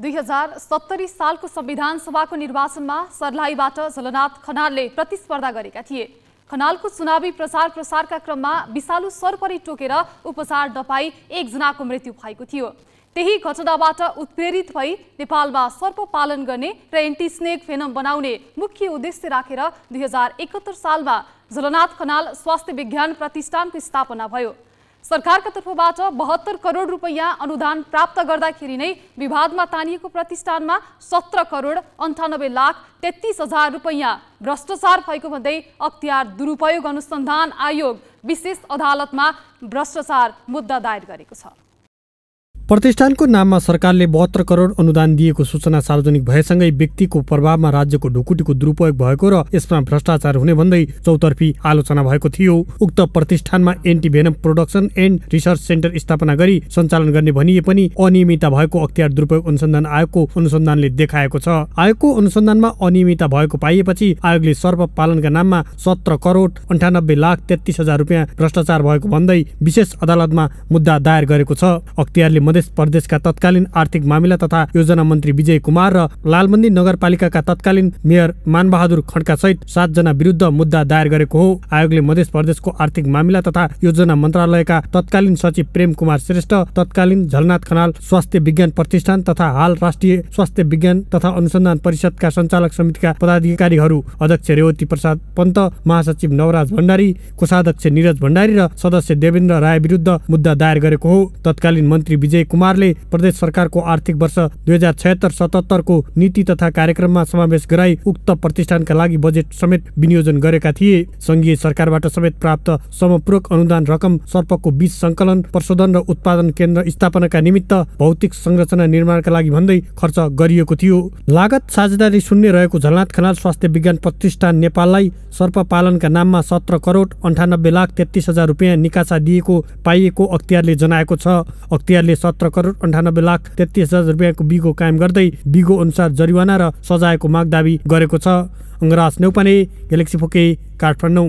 दुई हजार सत्तरी सालको संविधान सभाको निर्वाचनमा सर्लाहीबाट झलनाथ खनालले प्रतिस्पर्धा गरेका थिए खनालको चुनावी प्रचार प्रसारका क्रममा विषालु सरपरी टोकेर उपचार नपाई एकजनाको मृत्यु भएको थियो त्यही घटनाबाट उत्प्रेरित भई नेपालमा सर्प पालन गर्ने र एन्टी स्नेक फेनम बनाउने मुख्य उद्देश्य राखेर दुई हजार एकहत्तर सालमा झलनाथ खनाल स्वास्थ्य विज्ञान प्रतिष्ठानको स्थापना भयो सरकारका तर्फबाट बहत्तर करोड रुपैयाँ अनुदान प्राप्त गर्दाखेरि नै विभागमा तानिएको प्रतिष्ठानमा सत्र करोड अन्ठानब्बे लाख तेत्तिस हजार रुपैयाँ भ्रष्टाचार भएको भन्दै अख्तियार दुरुपयोग अनुसन्धान आयोग विशेष अदालतमा भ्रष्टाचार मुद्दा दायर गरेको छ प्रतिष्ठानको नाममा सरकारले बहत्तर करोड अनुदान दिएको सूचना सार्वजनिक भएसँगै व्यक्तिको प्रभावमा राज्यको ढुकुटीको दुरुपयोग भएको र यसमा भ्रष्टाचार हुने भन्दै चौतर्फी आलोचना भएको थियो उक्त प्रतिष्ठानमा anti venom production and research centre स्थापना गरी सञ्चालन गर्ने भनिए पनि अनियमितता भएको अख्तियार दुरुपयोग अनुसन्धान आयोगको अनुसन्धानले देखाएको छ आयोगको अनुसन्धानमा अनियमितता भएको पाइएपछि आयोगले सर्प पालनका नाममा सत्र करोड अन्ठानब्बे लाख तेत्तिस हजार रुपियाँ भ्रष्टाचार भएको भन्दै विशेष अदालतमा मुद्दा दायर गरेको छ अख्तियारले मध्यप्रदेश प्रदेशका तत्कालीन आर्थिक मामिला तथा योजना मन्त्री विजय कुमार र लालमन्दी नगरपालिकाका तत्कालीन मेयर मानबहादुर खड्का सहित सातजना विरुद्ध मुद्दा दायर गरेको हो आयोगले मध्य प्रदेशको आर्थिक मामिला तथा योजना मन्त्रालयका तत्कालीन सचिव प्रेम कुमार श्रेष्ठ तत्कालीन झलनाथ खनाल स्वास्थ्य विज्ञान प्रतिष्ठान तथा हाल राष्ट्रिय स्वास्थ्य विज्ञान तथा अनुसन्धान परिषदका सञ्चालक समितिका पदाधिकारीहरू अध्यक्ष रेवती प्रसाद पन्त महासचिव नवराज भण्डारी कोषाध्यक्ष निरज भण्डारी र सदस्य देवेन्द्र राय विरुद्ध मुद्दा दायर गरेको हो तत्कालीन मन्त्री विजय कुमारले प्रदेश सरकारको आर्थिक वर्ष दुई हजार छयत्तर सतहत्तरको नीति तथा कार्यक्रममा समावेश गराई उक्त प्रतिष्ठानका लागि बजेट समेत विनियोजन गरेका थिए संघीय सरकारबाट समेत प्राप्त समपूरक अनुदान रकम सर्पको बीज संकलन प्रशोधन र उत्पादन केन्द्र स्थापनाका निमित्त भौतिक संरचना निर्माणका लागि भन्दै खर्च गरिएको थियो लागत साझेदारी शून्य रहेको झलनाथ खनाल स्वास्थ्य विज्ञान प्रतिष्ठान नेपाललाई सर्प पालनका नाममा सत्र करोड अन्ठानब्बे लाख तेत्तिस हजार रुपियाँ निकासा दिएको पाइएको अख्तियारले जनाएको छ अख्तियारले सत्र करोड अन्ठानब्बे लाख तेत्तिस हजार रुपियाँको बिगो कायम गर्दै बिगो अनुसार जरिवाना र सजायको माग दावी गरेको छ अङ्गराज नेउपाने ग्यालेक्सी फोके काठमाडौँ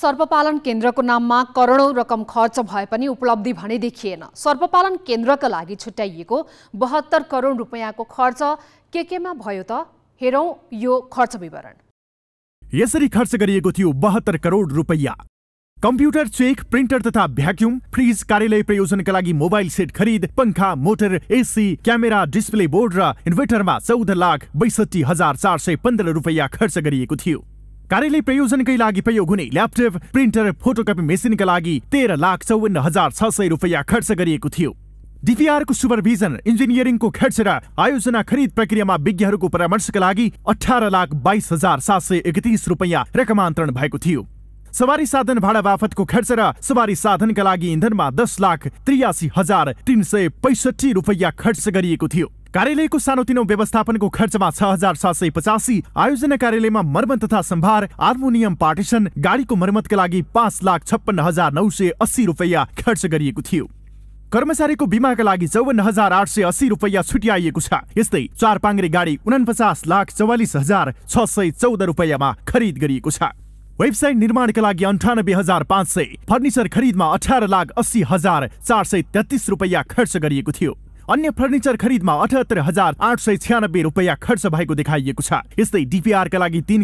सर्पपालन केन्द्रको नाममा करोडौँ रकम खर्च भए पनि उपलब्धि भने देखिएन सर्पपालन केन्द्रका लागि छुट्याइएको बहत्तर करोड रुपियाँको खर्च के केमा भयो त हेरौँ यो खर्च विवरण यसरी खर्च गरिएको थियो बहत्तर करोड रुपैयाँ कंप्यूटर चेक प्रिंटर तथा भैक्यूम फ्रिज कार्यालय प्रयोजन का मोबाइल सेट खरीद पंखा motor AC camera display board र में चौदह लाख बैसठी हजार चार सय पंद्रह रुपया खर्च कर कार्यालय प्रयोजनकै प्रयोग होने लैपटप प्रिंटर फोटोकपी मेसिन का तेरह लाख चौवन्न हजार छ सौ रुपया खर्च कर डीपीआर को सुपरभिजन को खर्च र आयोजना खरिद प्रक्रियामा विज्ञहरूको परामर्शका का अठारह लाख बाईस हजार सात सय एकतीस रुपया रकमांतरण सवारी साधन भाडा को खर्च रवारी साधन साधनका ईंधन में दस लाख त्रियासी हजार तीन सय पैसठी रुपया खर्च गरिएको थियो व्यवस्थापन सानोतिनो खर्च में छ हजार सात सौ पचासी आयोजना में मरमत तथा संभार हार्मोनियम पार्टिसन को मरमत का पांच लाख छप्पन्न हजार नौ सय अस्सी रुपया खर्च गरिएको को बीमा का लागि चौवन्न हजार आठ सय अस्सी रुपया छुट्याइएको ये चार पांग्रे गाडी उन्पचास लाख चौवालीस हजार छ सय चौदह रुपया में खरीद वेबसाइट निर्माण का अंठानब्बे हजार सौ सय खरीद में अठारह लाख अस्सी हजार चार सय तेतीस रुपया खर्च कर अन्य फर्नीचर खरीद में अठहत्तर हजार आठ सय छियानबे रुपया खर्च भएको देखाइएको छ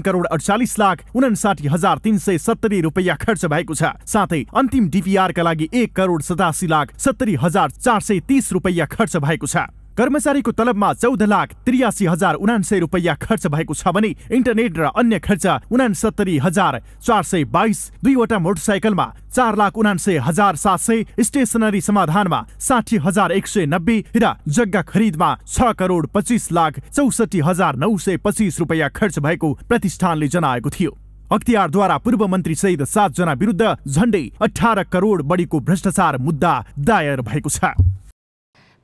करोड अड़चालीस लाख उन्साठी हजार तीन सय सत्तरी रुपया खर्च अंतिम डीपीआर का एक करोड सतासी लाख सत्तरी हजार चार सय तीस रुपया खर्च कर्मचारीको तलबमा चौध लाख त्रियासी हजार उनान्सय रुपियाँ खर्च भएको छ भने इन्टरनेट र अन्य खर्च उनासत्तरी हजार चार सय बाइस दुईवटा मोटरसाइकलमा चार लाख उनान्सय हजार सात सय स्टेसनरी समाधानमा साठी हजार एक सय नब्बे र जग्गा खरिदमा छ करोड पच्चिस लाख चौसठी हजार नौ सय पच्चिस रुपियाँ खर्च भएको प्रतिष्ठानले जनाएको थियो अख्तियारद्वारा पूर्व मन्त्री सहित सातजना विरुद्ध झण्डै अठार करोड बढीको भ्रष्टाचार मुद्दा दायर भएको छ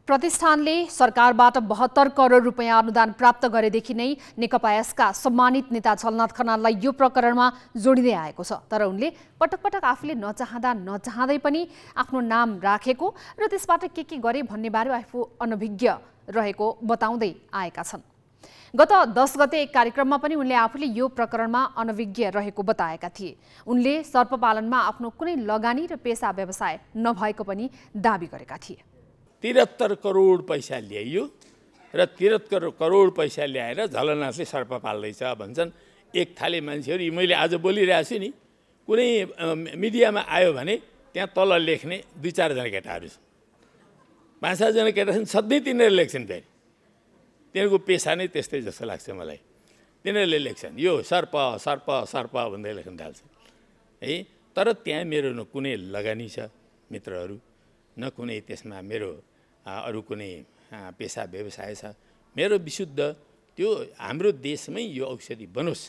प्रतिष्ठानले सरकारबाट बहत्तर करोड रुपियाँ अनुदान प्राप्त गरेदेखि नै नेकपा यसका सम्मानित नेता झलनाथ खनाललाई यो प्रकरणमा जोडिँदै आएको छ तर उनले पटक पटक आफूले नचाहँदा नचाहँदै पनि आफ्नो नाम राखेको र त्यसबाट के के गरे भन्नेबारे आफू अनभिज्ञ रहेको बताउँदै आएका छन् गत दस गते एक कार्यक्रममा पनि उनले आफूले यो प्रकरणमा अनभिज्ञ रहेको बताएका थिए उनले सर्पपालनमा आफ्नो कुनै लगानी र पेसा व्यवसाय नभएको पनि दावी गरेका थिए त्रिहत्तर करोड पैसा ल्याइयो र त्रिहत्तर करोड पैसा ल्याएर झलनाथले सर्प पाल्दैछ भन्छन् एक थाले मान्छेहरू मैले आज बोलिरहेको छु नि कुनै मिडियामा आयो भने त्यहाँ तल लेख्ने दुई चारजना केटाहरू छन् पाँच सातजना केटा छन् सधैँ तिनीहरू लेख्छन् फेरि तिनीहरूको पेसा नै त्यस्तै जस्तो लाग्छ मलाई तिनीहरूले लेख्छन् यो सर्प सर्प सर्प भन्दै लेख्न थाल्छन् है तर त्यहाँ मेरो न कुनै लगानी छ मित्रहरू न कुनै त्यसमा मेरो अरू कुनै पेसा व्यवसाय छ मेरो विशुद्ध त्यो हाम्रो देशमै यो औषधि बनोस्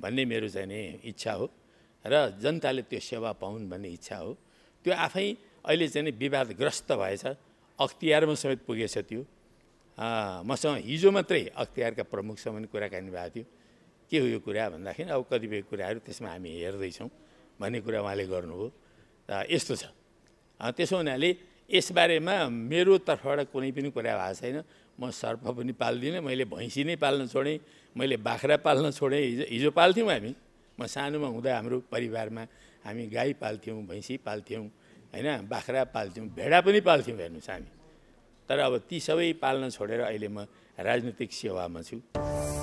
भन्ने मेरो चाहिँ नि इच्छा हो र जनताले त्यो सेवा पाउन् भन्ने इच्छा हो त्यो आफै अहिले चाहिँ विवादग्रस्त भएछ अख्तियारमा समेत पुगेछ त्यो मसँग हिजो मात्रै अख्तियारका प्रमुखसँग पनि कुराकानी भएको थियो के हो यो कुरा भन्दाखेरि अब कतिपय कुराहरू त्यसमा हामी हेर्दैछौँ भन्ने कुरा उहाँले गर्नुभयो यस्तो छ त्यसो हुनाले यसबारेमा मेरो तर्फबाट कुनै पनि कुरा भएको छैन म सर्फ पनि पाल्दिनँ मैले भैँसी नै पाल्न छोडेँ मैले बाख्रा पाल्न छोडेँ हिजो हिजो पाल्थ्यौँ हामी म सानोमा हुँदा हाम्रो परिवारमा हामी गाई पाल्थ्यौँ भैँसी पाल्थ्यौँ होइन बाख्रा पाल्थ्यौँ भेडा पनि पाल्थ्यौँ हेर्नुहोस् हामी तर अब ती सबै पाल्न छोडेर अहिले म राजनीतिक सेवामा छु